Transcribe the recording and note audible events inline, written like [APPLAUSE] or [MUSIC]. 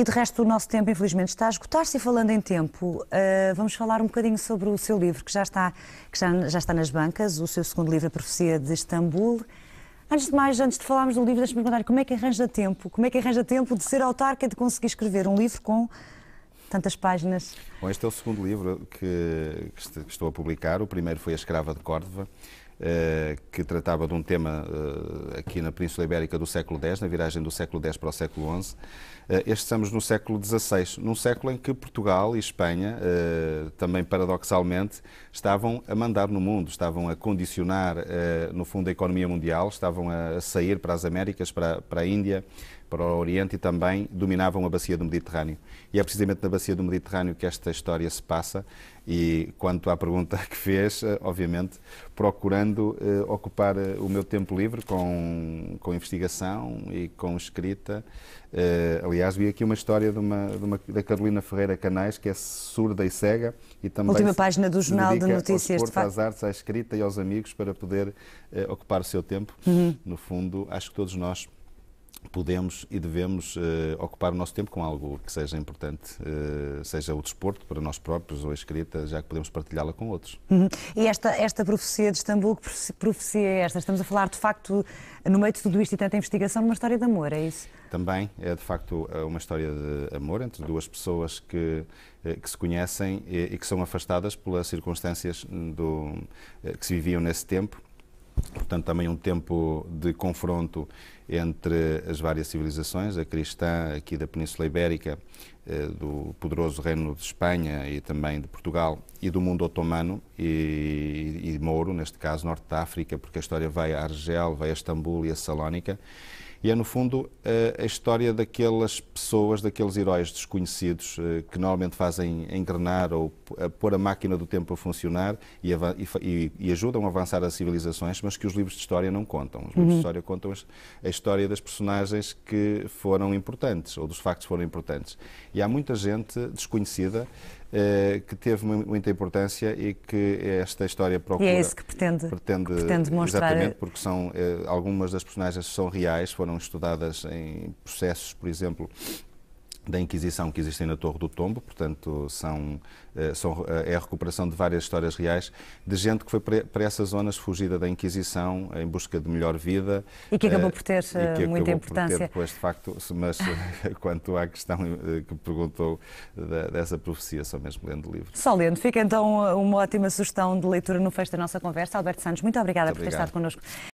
E de resto, o nosso tempo, infelizmente, está a esgotar-se. E falando em tempo, uh, vamos falar um bocadinho sobre o seu livro, que já está, que já, já está nas bancas, o seu segundo livro, A Profecia de Istambul. Antes de mais, antes de falarmos do livro, deixe-me perguntar como é que arranja tempo? Como é que arranja tempo de ser autarca e é de conseguir escrever um livro com tantas páginas? Bom, este é o segundo livro que, que estou a publicar. O primeiro foi A Escrava de Córdoba, eh, que tratava de um tema eh, aqui na Península Ibérica do século X, na viragem do século X para o século XI. Este eh, estamos no século XVI, num século em que Portugal e Espanha, também paradoxalmente, estavam a mandar no mundo, estavam a condicionar, no fundo, a economia mundial, estavam a sair para as Américas, para, para a Índia, para o Oriente e também dominavam a bacia do Mediterrâneo. E é precisamente na bacia do Mediterrâneo que esta história se passa. E quanto à pergunta [LAUGHS] que fez, eh, obviamente, procurando eh, ocupar eh, o meu tempo livre com, com investigação e com escrita. Eh, aliás, vi aqui uma história de uma, de uma, da Carolina Ferreira Canais, que é surda e cega. E também Última página do Jornal de Notícias, de facto. às artes, à escrita e aos amigos para poder eh, ocupar o seu tempo. Uhum. No fundo, acho que todos nós podemos e devemos uh, ocupar o nosso tempo com algo que seja importante, uh, seja o desporto para nós próprios ou a escrita, já que podemos partilhá-la com outros. Uhum. E esta, esta profecia de Istambul, que profecia é esta? Estamos a falar, de facto, no meio de tudo isto e tanta investigação, uma história de amor, é isso? Também é, de facto, eh, uma história de amor entre duas pessoas que, que se conhecem e, e que são afastadas pelas circunstâncias do, que se viviam nesse tempo portanto, também um tempo de confronto entre as várias civilizações, a cristã aqui da Península Ibérica, eh, do poderoso Reino de Espanha e também de Portugal, e do mundo otomano e, e, e mouro, neste caso, Norte da África, porque a história vai a Argel, vai a Istambul e a Salónica. E é, no fundo, a história daquelas pessoas, daqueles heróis desconhecidos eh, que normalmente fazem engrenar ou pôr a máquina do tempo a funcionar e, e, e, ajudam a avançar as civilizações, mas que os livros de história não contam. Os livros uhum. de história contam a história das personagens que foram importantes ou dos factos que foram importantes. E há muita gente desconhecida eh, que teve muita importância e que esta história procura... E é isso que pretende, pretende, que pretende mostrar. Exatamente, eh, porque são, eh, algumas das personagens são reais, foram estudadas em processos, por exemplo, da Inquisição que existem na Torre do Tombo, portanto são, eh, são, eh, é a recuperação de várias histórias reais de gente que foi para essas zonas fugida da Inquisição em busca de melhor vida e que acabou eh, por ter e muita importância. Ter depois, de facto, mas [LAUGHS] quanto à questão que perguntou dessa profecia, só mesmo lendo o livro. Só lendo. Fica então uma ótima sugestão de leitura no fecho da nossa conversa. Alberto Santos, muito obrigada muito por ter estado connosco.